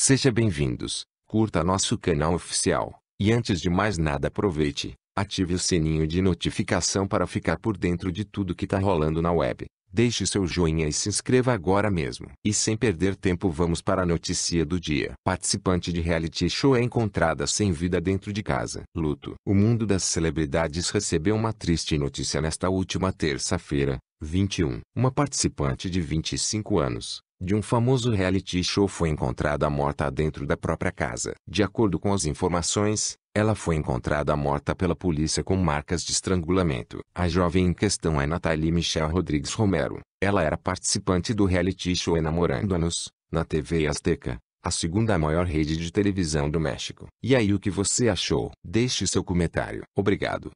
Seja bem-vindos, curta nosso canal oficial, e antes de mais nada aproveite, ative o sininho de notificação para ficar por dentro de tudo que tá rolando na web. Deixe seu joinha e se inscreva agora mesmo. E sem perder tempo vamos para a notícia do dia. Participante de reality show é encontrada sem vida dentro de casa. Luto. O mundo das celebridades recebeu uma triste notícia nesta última terça-feira, 21. Uma participante de 25 anos, de um famoso reality show foi encontrada morta dentro da própria casa. De acordo com as informações, ela foi encontrada morta pela polícia com marcas de estrangulamento. A jovem em questão é Nathalie Michelle Rodrigues Romero. Ela era participante do reality show Enamorando-nos, na TV Azteca, a segunda maior rede de televisão do México. E aí o que você achou? Deixe seu comentário. Obrigado.